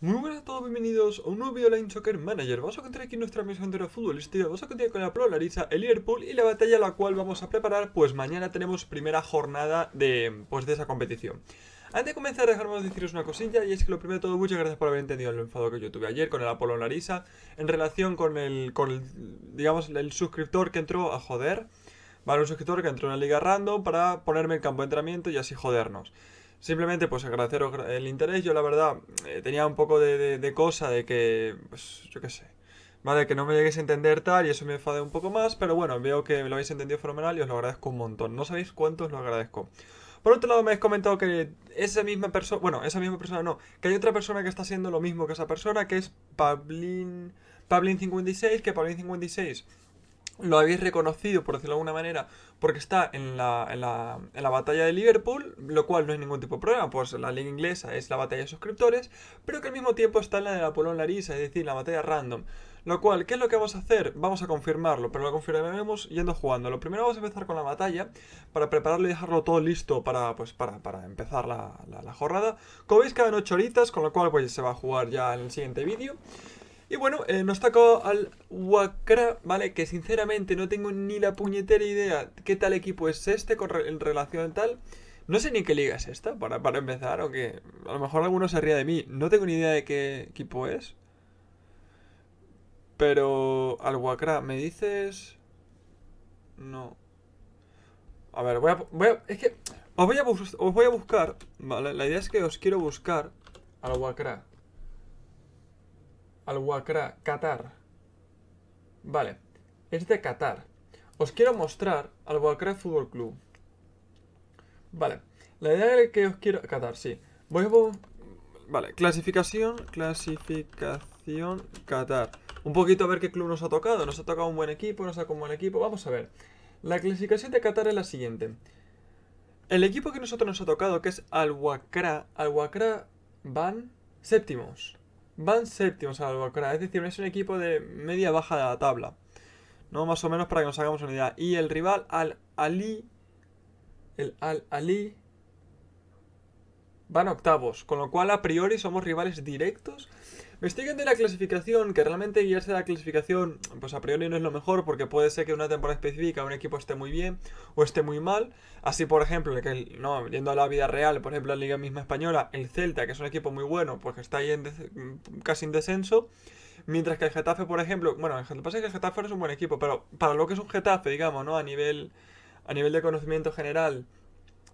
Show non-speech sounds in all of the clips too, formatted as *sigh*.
Muy buenas a todos, bienvenidos a un nuevo video Line Manager. Vamos a encontrar aquí nuestra misión de futbolística. Este vamos a continuar con el la Larissa el Liverpool y la batalla la cual vamos a preparar, pues mañana tenemos primera jornada de, pues, de esa competición. Antes de comenzar, dejaros deciros una cosilla, y es que lo primero de todo, muchas gracias por haber entendido el enfado que yo tuve ayer con el Apolo Larisa, en relación con el, digamos, el suscriptor que entró a joder, vale, un suscriptor que entró en la liga random para ponerme el campo de entrenamiento y así jodernos. Simplemente pues agradeceros el interés. Yo la verdad eh, tenía un poco de, cosa de que, pues yo qué sé, ¿vale? Que no me lleguéis a entender tal y eso me enfade un poco más, pero bueno, veo que lo habéis entendido fenomenal y os lo agradezco un montón. No sabéis cuántos lo agradezco. Por otro lado, me habéis comentado que esa misma persona, bueno, esa misma persona no, que hay otra persona que está haciendo lo mismo que esa persona, que es Pablin, Pablin56, que Pablin56 lo habéis reconocido, por decirlo de alguna manera, porque está en la, en, la, en la, batalla de Liverpool, lo cual no es ningún tipo de problema, pues la liga inglesa es la batalla de suscriptores, pero que al mismo tiempo está en la de la Larisa, es decir, la batalla random. Lo cual, ¿qué es lo que vamos a hacer? Vamos a confirmarlo, pero lo confirmaremos yendo jugando. Lo primero vamos a empezar con la batalla, para prepararlo y dejarlo todo listo para, pues, para, empezar la, la, jornada. Como veis, quedan 8 horitas, con lo cual pues, se va a jugar ya en el siguiente vídeo. Y bueno, eh, nos tocó al Wakra, ¿vale? Que sinceramente no tengo ni la puñetera idea qué tal equipo es este en relación a tal. No sé ni qué liga es esta, para, para empezar, aunque a lo mejor alguno se ría de mí. No tengo ni idea de qué equipo es. Pero al Wakra, ¿me dices...? No. A ver, voy a... es que... Os voy a, os voy a buscar, ¿vale? La idea es que os quiero buscar al Wakra. Al-Wakra, Qatar. Vale, es de Qatar. Os quiero mostrar Al-Wakra Fútbol Club. Vale, la idea es que os quiero... Qatar, sí. Voy a... Vale, clasificación, clasificación Qatar. Un poquito a ver qué club nos ha tocado. Nos ha tocado un buen equipo, nos ha tocado un buen equipo. Vamos a ver. La clasificación de Qatar es la siguiente. El equipo que nosotros nos ha tocado, que es Al-Wakra, Al-Wakra van séptimos van séptimos a la Es decir, es un equipo de media baja de la tabla. ¿No? Más o menos para que nos hagamos una idea. Y el rival al Ali. El al Ali. Van octavos. Con lo cual, a priori, somos rivales directos me estoy de la clasificación, que realmente guiarse sea la clasificación, pues a priori no es lo mejor, porque puede ser que una temporada específica un equipo esté muy bien o esté muy mal. Así, por ejemplo, no, yendo a la vida real, por ejemplo, la Liga misma española, el Celta, que es un equipo muy bueno, pues está ahí en casi en descenso. Mientras que el Getafe, por ejemplo, bueno, lo que pasa es que el Getafe es un buen equipo, pero para lo que es un Getafe, digamos, ¿no? A nivel, a nivel de conocimiento general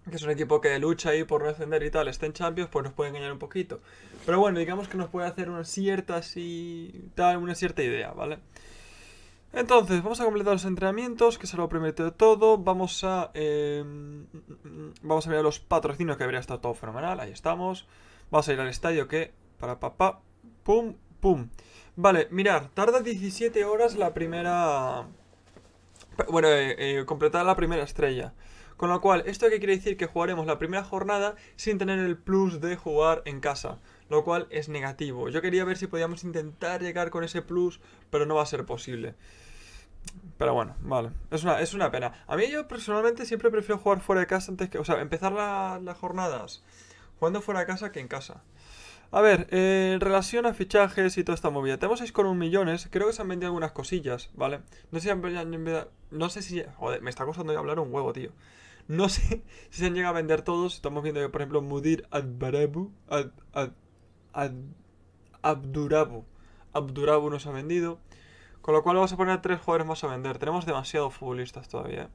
que es un equipo que lucha ahí por no y tal, estén en Champions, pues nos puede engañar un poquito. Pero bueno, digamos que nos puede hacer una cierta así, tal, una cierta idea, ¿vale? Entonces, vamos a completar los entrenamientos, que es lo primero de todo. Vamos a, eh, vamos a mirar los patrocinios, que habría estado todo fenomenal, ahí estamos. Vamos a ir al estadio, que, para papá, pum, pum. Vale, mirar, tarda 17 horas la primera... Bueno, eh, eh, completar la primera estrella. Con lo cual, ¿esto qué quiere decir? Que jugaremos la primera jornada sin tener el plus de jugar en casa, lo cual es negativo. Yo quería ver si podíamos intentar llegar con ese plus, pero no va a ser posible. Pero bueno, vale. Es una, es una pena. A mí yo personalmente siempre prefiero jugar fuera de casa antes que... O sea, empezar las jornadas jugando fuera de casa que en casa. A ver, eh, en relación a fichajes y toda esta movida, tenemos 6,1 millones, creo que se han vendido algunas cosillas, ¿vale? No sé si han No sé si... Joder, me está costando hablar un huevo, tío. No sé *laughs* si se han llegado a vender todos. Estamos viendo que, por ejemplo, Mudir Adbarabu, Ad, Abdurabu. Abdurabu nos ha vendido. Con lo cual vamos a poner tres jugadores más a vender. Tenemos demasiados futbolistas todavía. ¿eh?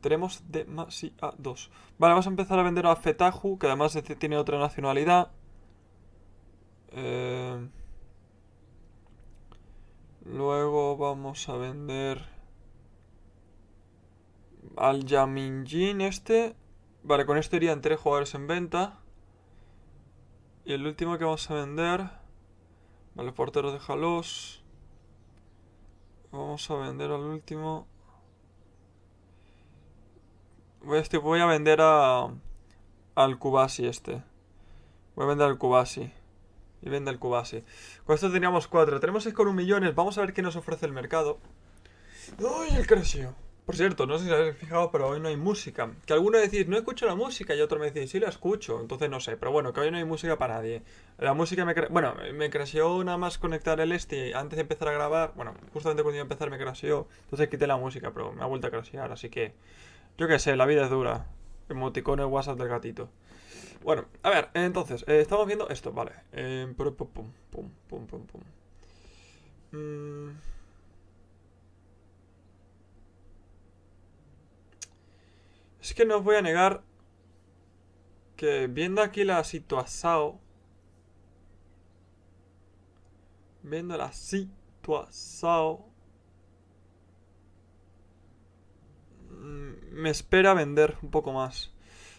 Tenemos demasiados. Vale, vamos a empezar a vender a Fetaju, que además tiene otra nacionalidad. Eh, luego vamos a vender al Yaminjin este. Vale, con esto irían tres jugadores en venta. Y el último que vamos a vender... Vale, porteros déjalos. Vamos a vender al último. Voy a, este, voy a vender a... Al Kubasi este. Voy a vender al Kubasi. Y vende al Kubasi. Con esto teníamos cuatro. Tenemos 6 con un millones. Vamos a ver qué nos ofrece el mercado. Uy, el creció! Por cierto, no sé si habéis fijado, pero hoy no hay música. Que algunos decís, no escucho la música, y otros me decís, sí la escucho. Entonces no sé, pero bueno, que hoy no hay música para nadie. La música me... Bueno, me creció nada más conectar el este antes de empezar a grabar. Bueno, justamente cuando iba a empezar me creció Entonces quité la música, pero me ha vuelto a crashear. Así que, yo qué sé, la vida es dura. Emoticones WhatsApp del gatito. Bueno, a ver, entonces, eh, estamos viendo esto, vale. Eh, pum, pum, pum, pum, pum, mm. Es que no os voy a negar que viendo aquí la situación... Viendo la situación... Mm, me espera vender un poco más.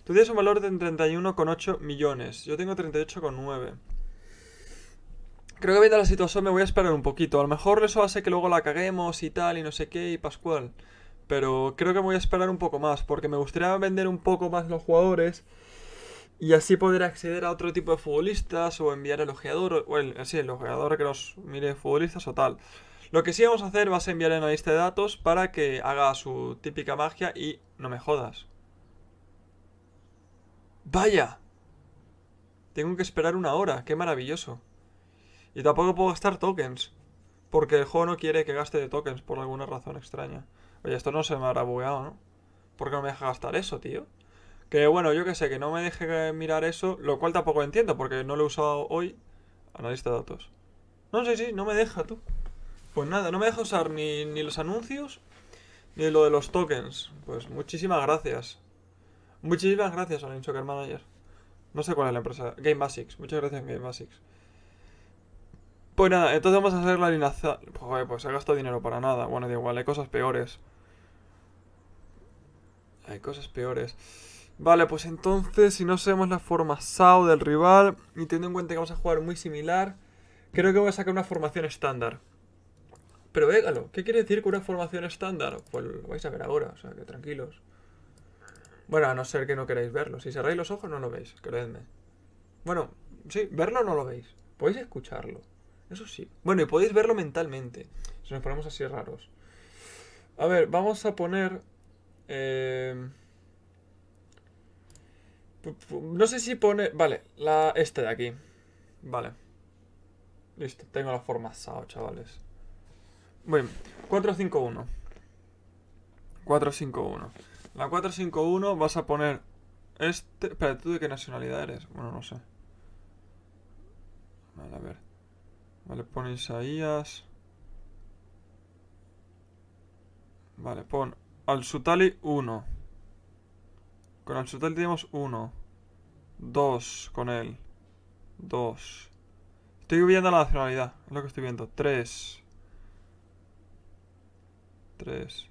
Tú tienes un valor de 31,8 millones. Yo tengo 38,9. Creo que viendo la situación me voy a esperar un poquito. A lo mejor eso hace que luego la caguemos y tal y no sé qué y Pascual pero creo que voy a esperar un poco más, porque me gustaría vender un poco más los jugadores y así poder acceder a otro tipo de futbolistas o enviar el ojeador, o el, sí, el ojeador que nos mire futbolistas o tal. Lo que sí vamos a hacer va a ser enviar una lista de datos para que haga su típica magia y no me jodas. ¡Vaya! Tengo que esperar una hora, qué maravilloso. Y tampoco puedo gastar tokens, porque el juego no quiere que gaste de tokens por alguna razón extraña. Oye, esto no se me habrá bugueado, ¿no? ¿Por qué no me deja gastar eso, tío? Que bueno, yo que sé, que no me deje mirar eso, lo cual tampoco entiendo, porque no lo he usado hoy. Analista de datos. No, sí, sí, no me deja, tú. Pues nada, no me deja usar ni, los anuncios, ni lo de los tokens. Pues muchísimas gracias. Muchísimas gracias, Online Soccer Manager. No sé cuál es la empresa. Game Basics. Muchas gracias, Game Basics. Pues nada, entonces vamos a hacer la alineación. Joder, pues he gastado dinero para nada. Bueno, da igual, hay cosas peores. Hay cosas peores. Vale, pues entonces, si no sabemos la forma SAO del rival, y teniendo en cuenta que vamos a jugar muy similar, creo que voy a sacar una formación estándar. Pero végalo, ¿qué quiere decir con una formación estándar? Pues lo vais a ver ahora, o sea, que tranquilos. Bueno, a no ser que no queráis verlo. Si cerráis los ojos no lo veis, creedme. Bueno, sí, verlo no lo veis. Podéis escucharlo. Eso sí. Bueno, y podéis verlo mentalmente. Si nos ponemos así raros. A ver, vamos a poner Em, no sé si pone... Vale, la esta de aquí. Vale. Listo, tengo la forma SAO, chavales. Bueno, 451. 451. La 451 vas a poner este... Espera, ¿tú de qué nacionalidad eres? Bueno, no sé. Vale, a ver. Vale, pon Isaías. Vale, pon al-Sutali 1. Con Al-Sutali tenemos 1. 2 con él. 2. Estoy viendo la nacionalidad, es lo que estoy viendo. 3. 3.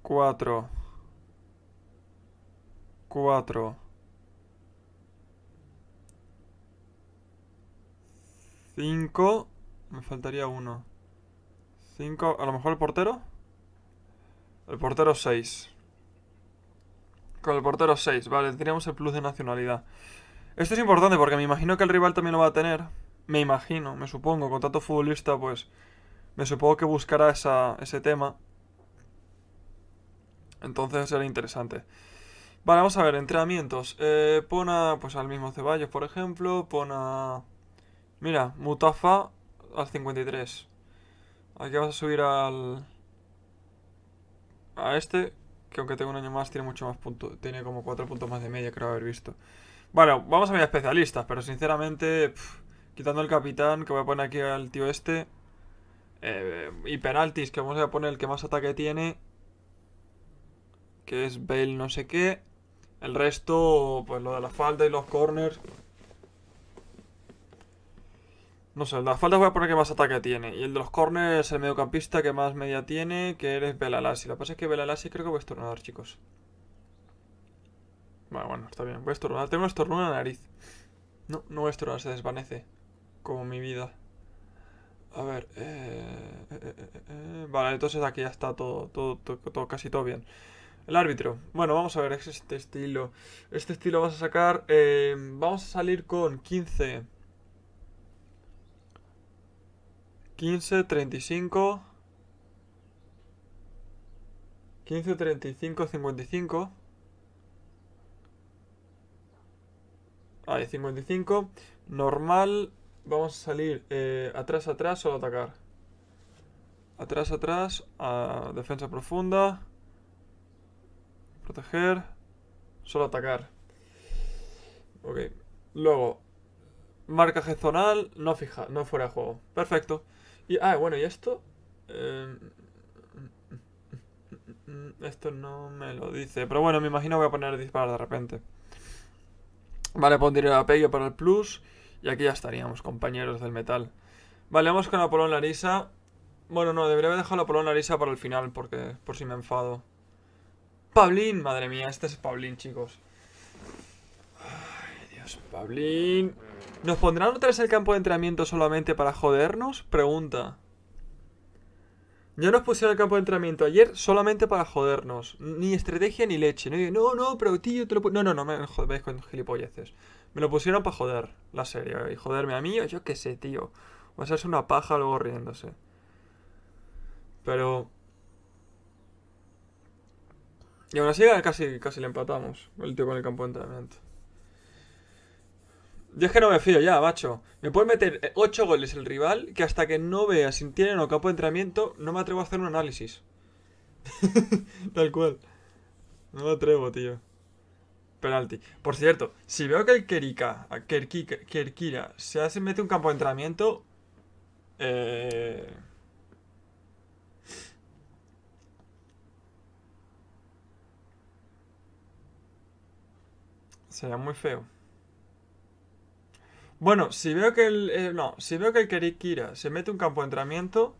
4. 4. 5. Me faltaría uno. 5, a lo mejor el portero. El portero 6. Con el portero 6, vale, tendríamos el plus de nacionalidad. Esto es importante porque me imagino que el rival también lo va a tener. Me imagino, me supongo, con tanto futbolista, pues me supongo que buscará ese tema. Entonces será interesante. Vale, vamos a ver, entrenamientos. Eh, pon a, pues al mismo Ceballos, por ejemplo. Pon a... Mira, Mutafa al 53. Aquí vas a subir al... A este, que aunque tenga un año más, tiene mucho más puntos. Tiene como 4 puntos más de media, creo haber visto. Bueno, vamos a ver especialistas, pero sinceramente... quitando el capitán, que voy a poner aquí al tío este... Eh, y penaltis, que vamos a poner el que más ataque tiene. Que es Bale no sé qué. El resto, pues lo de la falda y los corners. No sé, las faltas voy a poner que más ataque tiene. Y el de los corners, el mediocampista que más media tiene, que eres Belalasi. Lo que pasa es que Belalasi creo que voy a estornudar, chicos. Vale, bueno, está bien. Voy a estornudar. Tengo una estornuda en la nariz. No, no voy a se desvanece. Como mi vida. A ver, eh, eh, eh, eh Vale, entonces aquí ya está todo, todo, casi todo bien. El árbitro. Bueno, vamos a ver, es este estilo. Este estilo vas a sacar... vamos a salir con 15... 15, 35. 15, 35, 55. Ahí, 55. Normal. Vamos a salir eh, atrás, atrás, solo atacar. Atrás, atrás. A defensa profunda. Proteger. Solo atacar. Ok. Luego. Marcaje zonal. No fija, no fuera de juego. Perfecto. Y, ah, bueno, ¿y esto? Em, esto no me lo dice. Pero bueno, me imagino voy a poner disparar de repente. Vale, pondré pues el apello para el plus. Y aquí ya estaríamos, compañeros del metal. Vale, vamos con Apolón Larisa. Bueno, no, debería haber dejado Apolón Larisa para el final, porque por si me enfado. Pablín, madre mía, este es Pablín, chicos. Ay, Dios, Pablín. ¿Nos pondrán otra vez el campo de entrenamiento solamente para jodernos? Pregunta. Ya nos pusieron el campo de entrenamiento ayer solamente para jodernos. Ni estrategia ni leche. No, no, pero tío, te lo No, no, no, me jodéis con gilipolleces. Me lo pusieron para joder, la serie. Eh, y joderme a mí, yo qué sé, tío. Va a ser una paja luego riéndose. Pero... Y aún así casi, casi le empatamos, el tío con el campo de entrenamiento. Yo que no me fío ya, macho. Me puede meter 8 eh, goles el rival que hasta que no vea si tiene un campo de entrenamiento no me atrevo a hacer un análisis. *laughs* Tal cual. No me atrevo, tío. Penalti. Por cierto, si veo que el Kerika, Kerkira, Kerkira se hace, mete un campo de entrenamiento... Eh... Sería muy feo. Bueno, si veo que el. Eh, no, si veo que el Kerikira se mete un campo de entrenamiento,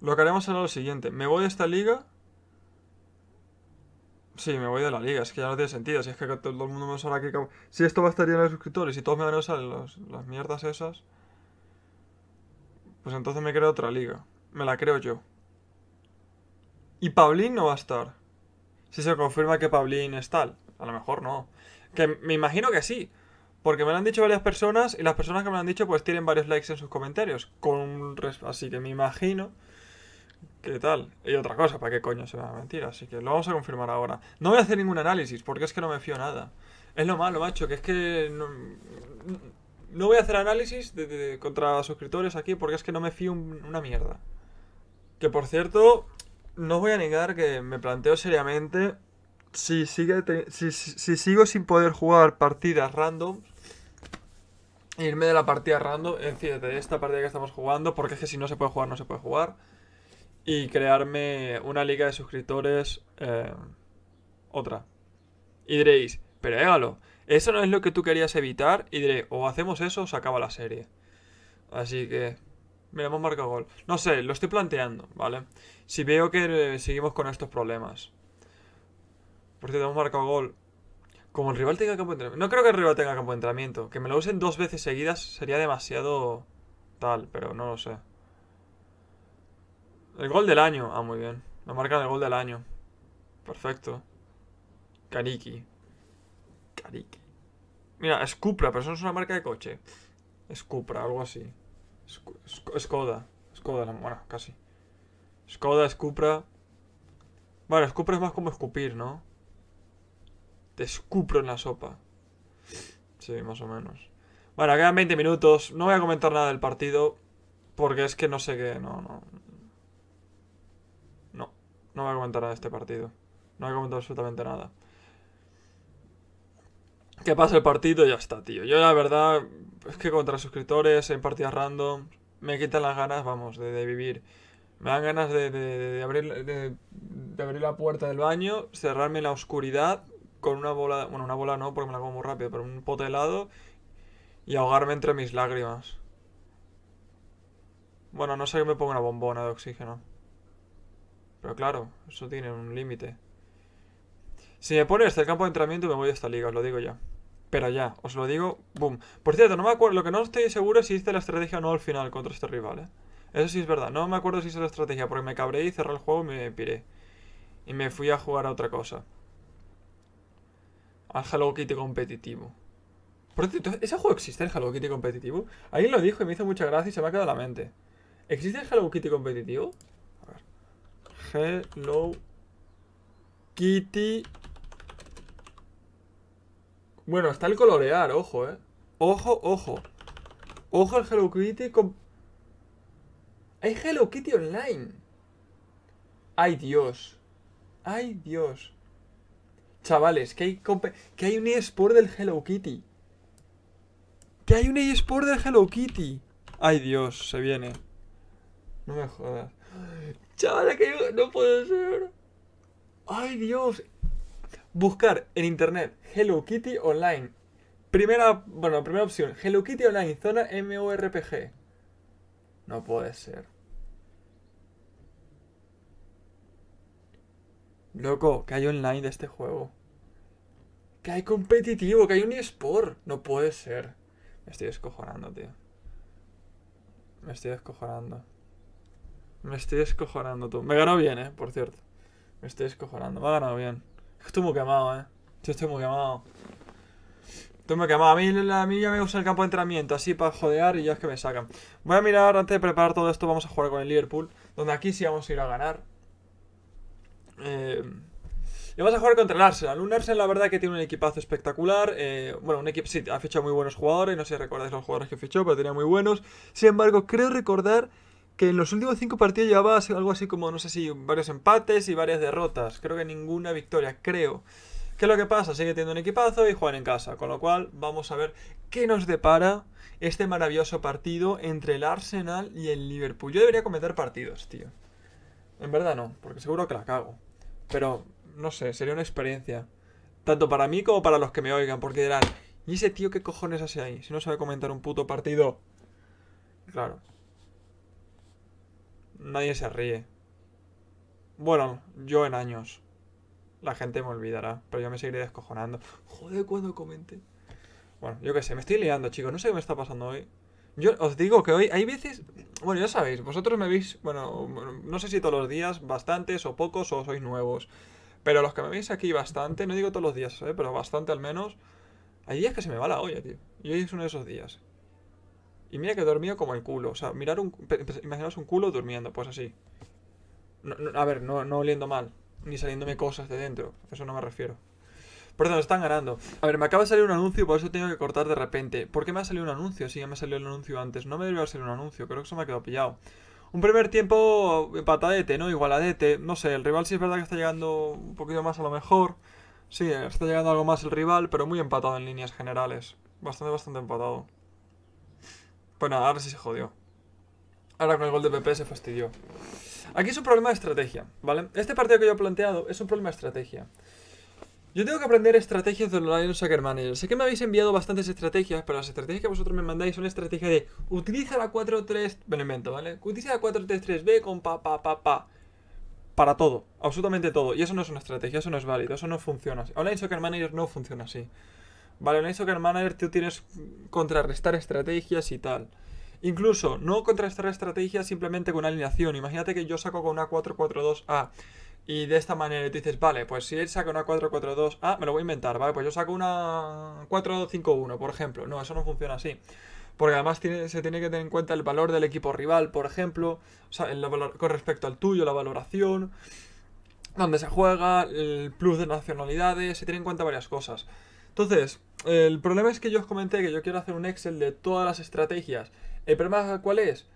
lo que haremos será lo siguiente. Me voy de esta liga. Sí, me voy de la liga, es que ya no tiene sentido. Si es que todo el mundo me usará aquí. Si esto bastaría en los suscriptores y todos me van a usar las mierdas esas. Pues entonces me creo otra liga. Me la creo yo. Y Paulín no va a estar. Si se confirma que Paulín es tal. A lo mejor no. Que me imagino que sí. Porque me lo han dicho varias personas y las personas que me lo han dicho pues tienen varios likes en sus comentarios. Con así que me imagino qué tal. Y otra cosa, ¿para qué coño se me a mentir? Así que lo vamos a confirmar ahora. No voy a hacer ningún análisis porque es que no me fío nada. Es lo malo, macho, que es que no, voy a hacer análisis contra suscriptores aquí porque es que no me fío una mierda. Que por cierto, no voy a negar que me planteo seriamente si, sigue si, sigo sin poder jugar partidas random irme de la partida random, en decir, de esta partida que estamos jugando, porque es que si no se puede jugar, no se puede jugar. Y crearme una liga de suscriptores, eh, otra. Y diréis, pero égalo, eso no es lo que tú querías evitar. Y diré, o hacemos eso o se acaba la serie. Así que, mira, hemos marcado gol. No sé, lo estoy planteando, ¿vale? Si veo que eh, seguimos con estos problemas. Por cierto, hemos marcado gol. Como el rival tenga campo de entrenamiento. No creo que el rival tenga campo de entrenamiento. Que me lo usen dos veces seguidas sería demasiado tal, pero no lo sé. El gol del año. Ah, muy bien. Me marcan el gol del año. Perfecto. Kariki. Kariki. Mira, Scupra pero eso no es una marca de coche. Scupra, algo así. Skoda. Skoda, bueno, casi. Skoda, Scupra Bueno, Scupra es más como escupir, ¿no? Te escupro en la sopa. Sí, más o menos. Bueno, quedan 20 minutos. No voy a comentar nada del partido. Porque es que no sé qué. No, no. No. No voy a comentar nada de este partido. No voy a comentar absolutamente nada. ¿Qué pasa el partido y ya está, tío. Yo la verdad es que contra suscriptores, en partidas random, me quitan las ganas, vamos, de, de vivir. Me dan ganas de, abrir, de, abrir la puerta del baño, cerrarme en la oscuridad con una bola, bueno, una bola no porque me la como muy rápido, pero un pote y ahogarme entre mis lágrimas. Bueno, no sé que me ponga una bombona de oxígeno. Pero claro, eso tiene un límite. Si me pone hasta el campo de entrenamiento me voy a esta liga, os lo digo ya. Pero ya, os lo digo, boom. Por cierto, no me acuerdo, lo que no estoy seguro es si hice la estrategia o no al final contra este rival, ¿eh? Eso sí es verdad, no me acuerdo si hice la estrategia, porque me cabré y cerré el juego y me piré. Y me fui a jugar a otra cosa al Hello Kitty competitivo. Por ¿ese juego existe el Hello Kitty competitivo? Alguien lo dijo y me hizo mucha gracia y se me ha quedado la mente. ¿Existe el Hello Kitty competitivo? A ver. Hello Kitty. Bueno, está el colorear, ojo, eh. Ojo, ojo. Ojo al Hello Kitty Hay Hello Kitty online. Ay, Dios. Ay, Dios. Chavales, que hay, que hay un eSport del Hello Kitty. Que hay un eSport del Hello Kitty. Ay, Dios, se viene. No me jodas. Chavales, que no puede ser. Ay, Dios. Buscar en internet Hello Kitty Online. Primera, bueno, primera opción. Hello Kitty Online, zona MORPG. No puede ser. Loco, que hay online de este juego. Que hay competitivo, que hay un eSport. No puede ser. Me estoy descojonando, tío. Me estoy descojonando. Me estoy descojonando, tú. Me ganó bien, eh, por cierto. Me estoy descojonando. Me ha ganado bien. Estoy muy quemado, eh. Yo estoy muy quemado. Estoy muy quemado. A mí, a mí ya me gusta el campo de entrenamiento, así para jodear y ya es que me sacan. Voy a mirar, antes de preparar todo esto, vamos a jugar con el Liverpool, donde aquí sí vamos a ir a ganar. Eh, y vamos a jugar contra el Arsenal. Un Arsenal, la verdad, que tiene un equipazo espectacular. Eh, bueno, un equipo sí, ha fichado muy buenos jugadores. No sé si recordáis los jugadores que fichó, pero tenía muy buenos. Sin embargo, creo recordar que en los últimos cinco partidos llevaba algo así como, no sé si, varios empates y varias derrotas. Creo que ninguna victoria, creo. ¿Qué es lo que pasa? Sigue teniendo un equipazo y juegan en casa. Con lo cual, vamos a ver qué nos depara este maravilloso partido entre el Arsenal y el Liverpool. Yo debería comentar partidos, tío. En verdad no, porque seguro que la cago. Pero, no sé, sería una experiencia. Tanto para mí como para los que me oigan, porque dirán, ¿y ese tío qué cojones hace ahí? Si no sabe comentar un puto partido. Claro. Nadie se ríe. Bueno, yo en años. La gente me olvidará, pero yo me seguiré descojonando. Joder, cuando comente. Bueno, yo qué sé, me estoy liando, chicos. No sé qué me está pasando hoy. Yo os digo que hoy hay veces. Bueno, ya sabéis, vosotros me veis, bueno, no sé si todos los días, bastantes o pocos o sois nuevos. Pero los que me veis aquí bastante, no digo todos los días, ¿eh? pero bastante al menos. Hay días que se me va la olla, tío. Y hoy es uno de esos días. Y mira que he dormido como el culo. O sea, mirar un, imaginaos un culo durmiendo, pues así. a ver, no, no oliendo mal, ni saliéndome cosas de dentro. Eso no me refiero. Perdón, están ganando. A ver, me acaba de salir un anuncio, por eso tengo que cortar de repente. ¿Por qué me ha salido un anuncio? Si ya me salió el anuncio antes. No me debería salir un anuncio, creo que se me ha quedado pillado. Un primer tiempo empatadete, eh, ¿no? Igualadete. No sé, el rival sí es verdad que está llegando un poquito más a lo mejor. Sí, está llegando algo más el rival, pero muy empatado en líneas generales. Bastante, bastante empatado. Pues nada, ahora sí se jodió. Ahora con el gol de PP se fastidió. Aquí es un problema de estrategia, ¿vale? Este partido que yo he planteado es un problema de estrategia. Yo tengo que aprender estrategias de Online Soccer Manager. Sé que me habéis enviado bastantes estrategias, pero las estrategias que vosotros me mandáis son estrategias de utiliza la 4-3. Me ¿vale? Utiliza la 4-3-3B con pa pa pa pa. Para todo, absolutamente todo. Y eso no es una estrategia, eso no es válido, eso no funciona así. Online Soccer Manager no funciona así. Vale, Online Soccer Manager tú tienes contrarrestar estrategias y tal. Incluso, no contrarrestar estrategias simplemente con una alineación. Imagínate que yo saco con una 4-4-2A. Y de esta manera tú dices, vale, pues si él saca una 4-4-2, ah, me lo voy a inventar, vale, pues yo saco una 4-5-1, por ejemplo. No, eso no funciona así. Porque además se tiene que tener en cuenta el valor del equipo rival, por ejemplo, o sea, con respecto al tuyo, la valoración, dónde se juega, el plus de nacionalidades, se tiene en cuenta varias cosas. Entonces, el problema es que yo os comenté que yo quiero hacer un Excel de todas las estrategias. ¿El problema cuál es?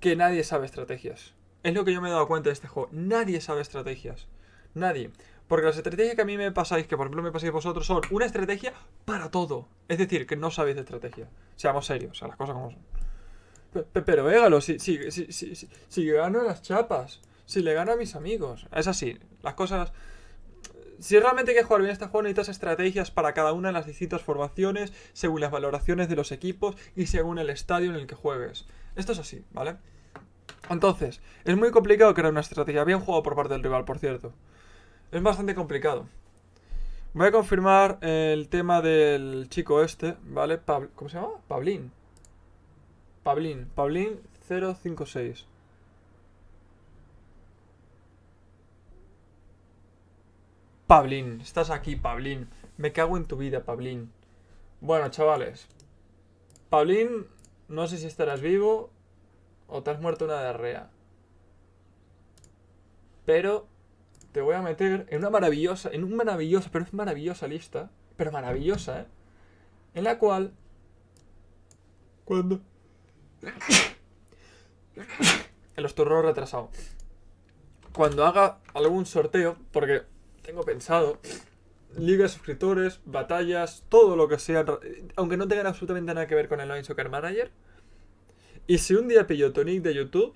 Que nadie sabe estrategias. Es lo que yo me he dado cuenta de este juego. Nadie sabe estrategias. Nadie. Porque las estrategias que a mí me pasáis, que por ejemplo me pasáis vosotros, son una estrategia para todo. Es decir, que no sabéis de estrategia. Seamos serios, a las cosas como son. pero végalo, si, si, si, si, las chapas, si le gano a mis amigos. Es así, las cosas... Si realmente quieres que jugar bien este juego, necesitas estrategias para cada una de las distintas formaciones, según las valoraciones de los equipos y según el estadio en el que juegues. Esto es así, ¿vale? Entonces, es muy complicado crear una estrategia bien jugado por parte del rival, por cierto. Es bastante complicado. Voy a confirmar el tema del chico este, ¿vale? ¿Cómo se llama? Pablín. Pablín. Pablín 056. Pablín, estás aquí, Pablín. Me cago en tu vida, Pablín. Bueno, chavales. Pablín, no sé si estarás vivo o te has muerto una diarrea. Pero te voy a meter en una maravillosa, en una maravillosa, pero es maravillosa lista, pero maravillosa, ¿eh? En la cual... Cuando... El ostorro retrasado. Cuando haga algún sorteo, porque tengo pensado, liga de suscriptores, batallas, todo lo que sea, aunque no tengan absolutamente nada que ver con el Line Soccer Manager, y si un día pillo Tonic de YouTube,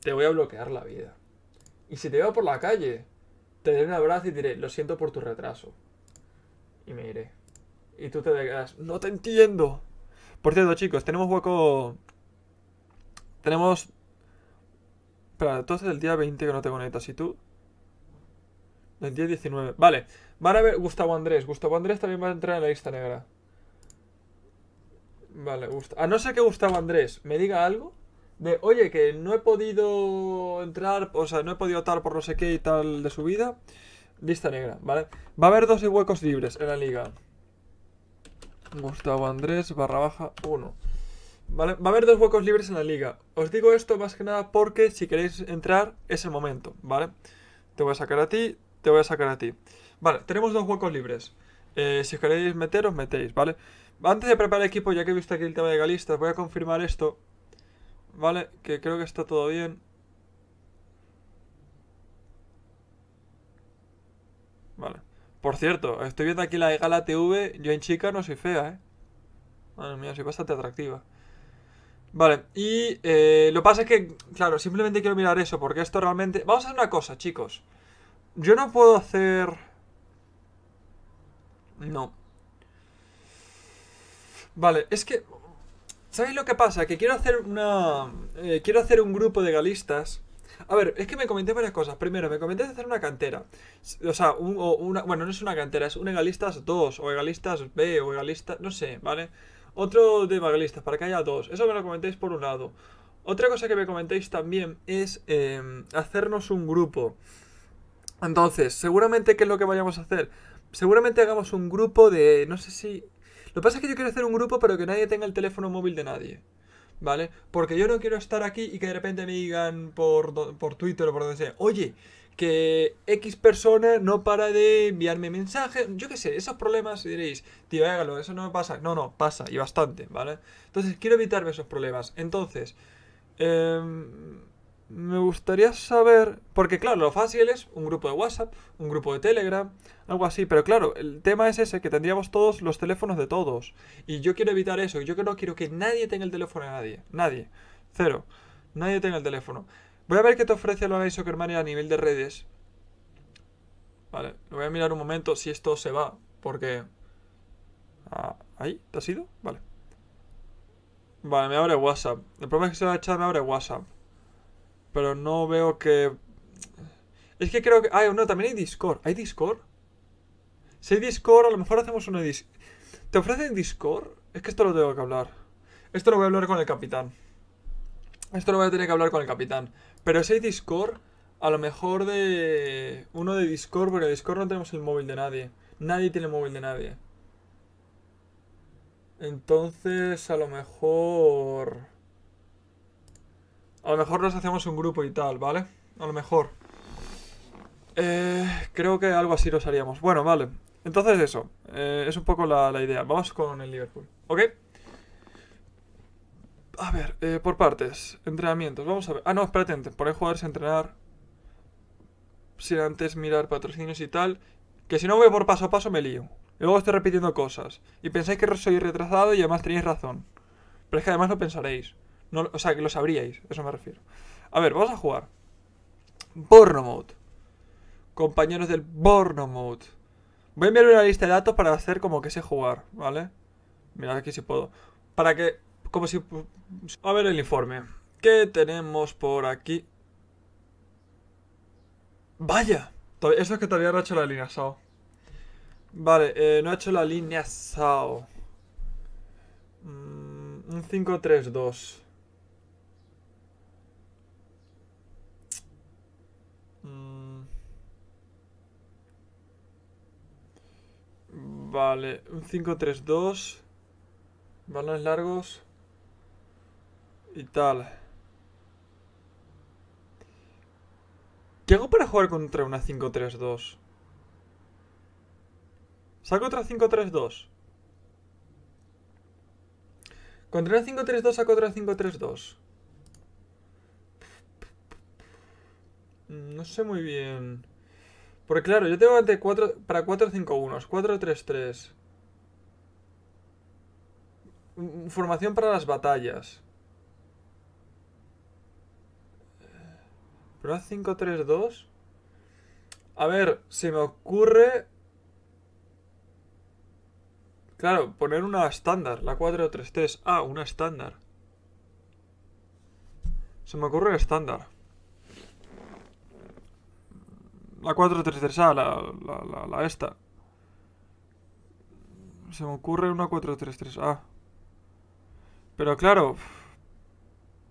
te voy a bloquear la vida. Y si te veo por la calle, te daré un abrazo y diré, lo siento por tu retraso. Y me iré. Y tú te quedas, no te entiendo. Por cierto, chicos, tenemos hueco... Tenemos... Espera, entonces el día 20 que no te conectas, ¿y tú? El día 19. Vale, van a ver Gustavo Andrés. Gustavo Andrés también va a entrar en la lista negra. Vale, gusta. A no ser que Gustavo Andrés me diga algo de, oye, que no he podido entrar, o sea, no he podido tal por no sé qué y tal de su vida. Lista negra, ¿vale? Va a haber dos huecos libres en la liga. Gustavo Andrés barra baja 1. ¿Vale? Va a haber dos huecos libres en la liga. Os digo esto más que nada porque si queréis entrar es el momento, ¿vale? Te voy a sacar a ti, te voy a sacar a ti. Vale, tenemos dos huecos libres. Eh, si os queréis meteros, metéis, ¿vale? vale antes de preparar el equipo, ya que he visto aquí el tema de galistas, voy a confirmar esto. Vale, que creo que está todo bien. Vale. Por cierto, estoy viendo aquí la de Gala TV. Yo en chica no soy fea, ¿eh? Madre mía, soy bastante atractiva. Vale, y eh, lo pasa es que, claro, simplemente quiero mirar eso, porque esto realmente... Vamos a hacer una cosa, chicos. Yo no puedo hacer... No. Vale, es que... ¿Sabéis lo que pasa? Que quiero hacer una... Eh, quiero hacer un grupo de galistas. A ver, es que me comenté varias cosas. Primero, me comenté hacer una cantera. O sea, una, bueno, no es una cantera, es un galistas 2, o galistas B, o galistas... No sé, ¿vale? Otro de galistas, para que haya dos. Eso me lo comentéis por un lado. Otra cosa que me comentéis también es em, hacernos un grupo. Entonces, seguramente, ¿qué es lo que vayamos a hacer? Seguramente hagamos un grupo de... No sé si... Lo que pasa es que yo quiero hacer un grupo pero que nadie tenga el teléfono móvil de nadie. ¿Vale? Porque yo no quiero estar aquí y que de repente me digan por, Twitter o por donde sea, oye, que X persona no para de enviarme mensajes, yo qué sé, esos problemas diréis, tío, hágalo, eso no pasa. No, no, pasa y bastante, ¿vale? Entonces quiero evitarme esos problemas. Entonces, eh, me gustaría saber, porque claro, lo fácil es un grupo de WhatsApp, un grupo de Telegram, algo así, pero claro, el tema es ese, que tendríamos todos los teléfonos de todos. Y yo quiero evitar eso, yo no quiero que nadie tenga el teléfono de nadie, nadie, cero, nadie tenga el teléfono. Voy a ver qué te ofrece lo Soccer Mania a nivel de redes. Vale, lo voy a mirar un momento si esto se va, porque... Ah, ¿Ahí? ¿Te has ido? Vale. Vale, me abre WhatsApp. El problema es que se va a echar, me abre WhatsApp pero no veo que... Es que creo que... Ah, no, también hay Discord. ¿Hay Discord? Si hay Discord, a lo mejor hacemos de Discord. ¿Te ofrecen Discord? Es que esto lo tengo que hablar. Esto lo voy a hablar con el capitán. Esto lo voy a tener que hablar con el capitán. Pero si hay Discord, a lo mejor de... Uno de Discord, porque Discord no tenemos el móvil de nadie. Nadie tiene el móvil de nadie. Entonces, a lo mejor... A lo mejor nos hacemos un grupo y tal, ¿vale? A lo mejor. Eh, creo que algo así lo haríamos. Bueno, vale. Entonces eso. Eh, es un poco la, idea. Vamos con el Liverpool. ¿Ok? A ver, eh, por partes. Entrenamientos. Vamos a ver. Ah, no, espérate. Podéis jugarse a entrenar. Sin antes mirar patrocinios y tal. Que si no voy por paso a paso me lío. Y luego estoy repitiendo cosas. Y pensáis que soy retrasado y además tenéis razón. Pero es que además lo pensaréis o sea, que lo sabríais, eso me refiero. A ver, vamos a jugar. Bournemouth. Compañeros del Bournemouth. Voy a enviar una lista de datos para hacer como que sé jugar, ¿vale? Mirad aquí si puedo. Para que... Como si... A ver el informe. ¿Qué tenemos por aquí? ¡Vaya! Eso es que todavía no ha hecho la línea SAO. Vale, eh, no ha hecho la línea SAO. Mm, un 5-3-2. Vale, un 5-3-2. Balones largos. Y tal. ¿Qué hago para jugar contra una 5-3-2? ¿Saco otra 5-3-2? Contra una 5-3-2 saco otra 5-3-2. No sé muy bien... Porque claro, yo tengo ante 4, para 4 5 1, 4 3 3. Formación para las batallas. Pero 5 3 2. A ver, se me ocurre Claro, poner una estándar, la 4 3 3. Ah, una estándar. Se me ocurre estándar. La 433 a la, la, la, esta. Se me ocurre una 433 a ah. Pero claro,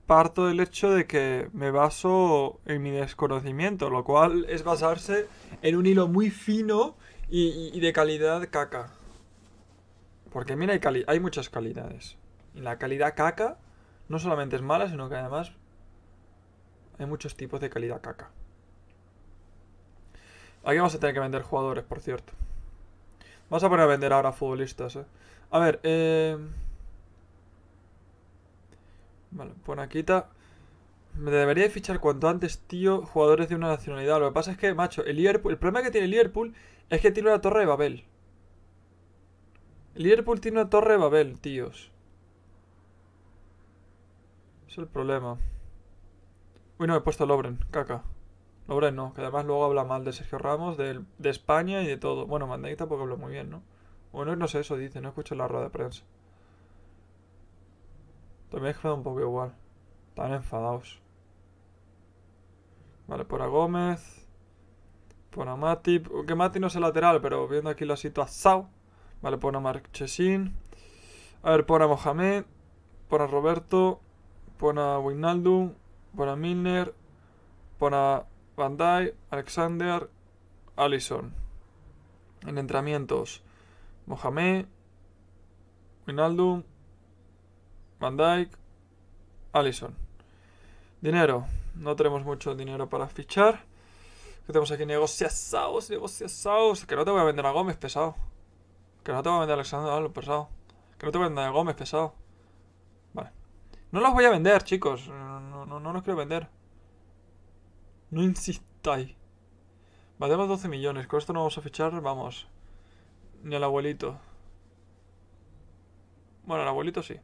parto del hecho de que me baso en mi desconocimiento, lo cual es basarse en un hilo muy fino y, de calidad caca. Porque mira, hay, hay muchas calidades. Y la calidad caca no solamente es mala, sino que además hay muchos tipos de calidad caca. Aquí vamos a tener que vender jugadores, por cierto. Vamos a poner a vender ahora futbolistas, eh. A ver, eh... Vale, pon aquí está. Me debería fichar cuanto antes, tío, jugadores de una nacionalidad. Lo que pasa es que, macho, el El problema que tiene el Liverpool es que tiene una torre de Babel. El Liverpool tiene una torre de Babel, tíos. Es el problema. Uy, no, he puesto Obren, caca hombre, no, que además luego habla mal de Sergio Ramos, de, España y de todo. Bueno, mandaita porque habla muy bien, ¿no? Bueno, no sé, eso dice, no escucho la rueda de prensa. También es un poco igual. Están enfadados. Vale, por a Gómez. pone a Mati. Aunque Mati no es lateral, pero viendo aquí la situación. Vale, pone a Marchesín. A ver, pone a Mohamed. pone a Roberto. pone a Winaldu. pone a Milner. pone a Van Dyke, Alexander, Allison. En entrenamientos, Mohamed, Winaldum, Van Dijk, Allison. Dinero. No tenemos mucho dinero para fichar. tenemos aquí negociados, negociados. Que no te voy a vender a Gómez pesado. Que no te voy a vender a Alexander pesado. Que no te voy a vender a Gómez pesado. Vale. No los voy a vender, chicos. No, no, no los quiero vender. No insistáis. más 12 millones. Con esto no vamos a fichar, vamos. Ni al abuelito. Bueno, al abuelito sí.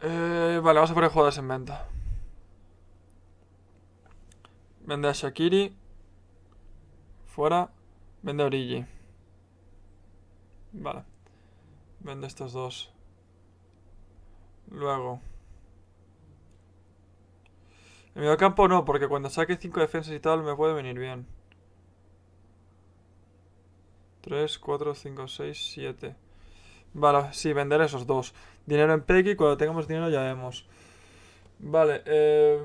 Eh, vale, vamos a poner jugadas en venta. Vende a Shakiri. Fuera. Vende a Origi. Vale. Vende estos dos. Luego. En campo no, porque cuando saque 5 defensas y tal me puede venir bien. 3, 4, 5, 6, 7. Vale, sí, vender esos dos. Dinero en y cuando tengamos dinero ya vemos. Vale, eh...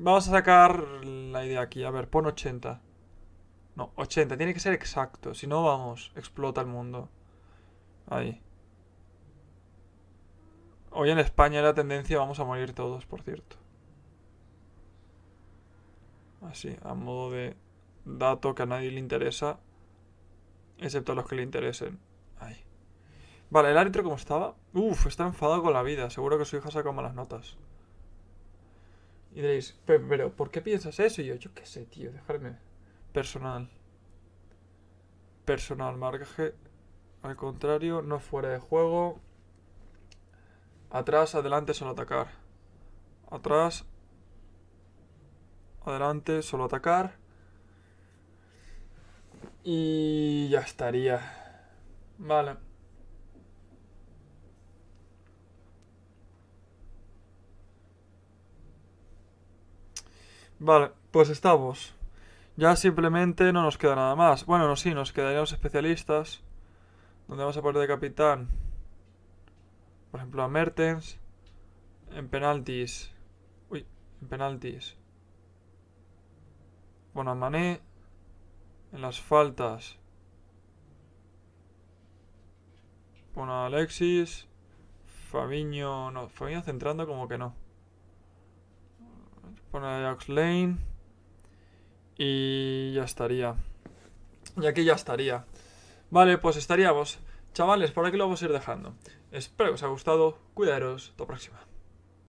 Vamos a sacar la idea aquí. A ver, pon 80. No, 80. Tiene que ser exacto. Si no, vamos, explota el mundo. Ahí. Hoy en España la tendencia vamos a morir todos, por cierto. Así, a modo de dato que a nadie le interesa, excepto a los que le interesen. Ahí. Vale, el árbitro como estaba. Uf, está enfadado con la vida. Seguro que su hija saca malas notas. Y diréis, pero, ¿por qué piensas eso? Y yo, yo qué sé, tío, dejarme. Personal. Personal, marcaje al contrario, no fuera de juego. Atrás, adelante, solo atacar. Atrás. Adelante, solo atacar. Y ya estaría. Vale. Vale, pues estamos. Ya simplemente no nos queda nada más. Bueno, no, sí, nos quedarían los especialistas. Donde vamos a poner de capitán por ejemplo, a Mertens. En penaltis. Uy, en penaltis. Bueno, a Mané. En las faltas. Bueno, a Alexis. Fabiño. No, Fabiño centrando como que no. Pone a Jax Lane. Y ya estaría. Y aquí ya estaría. Vale, pues estaríamos. Chavales, por aquí lo vamos a ir dejando. Espero que os haya gustado, cuidaros, hasta la próxima.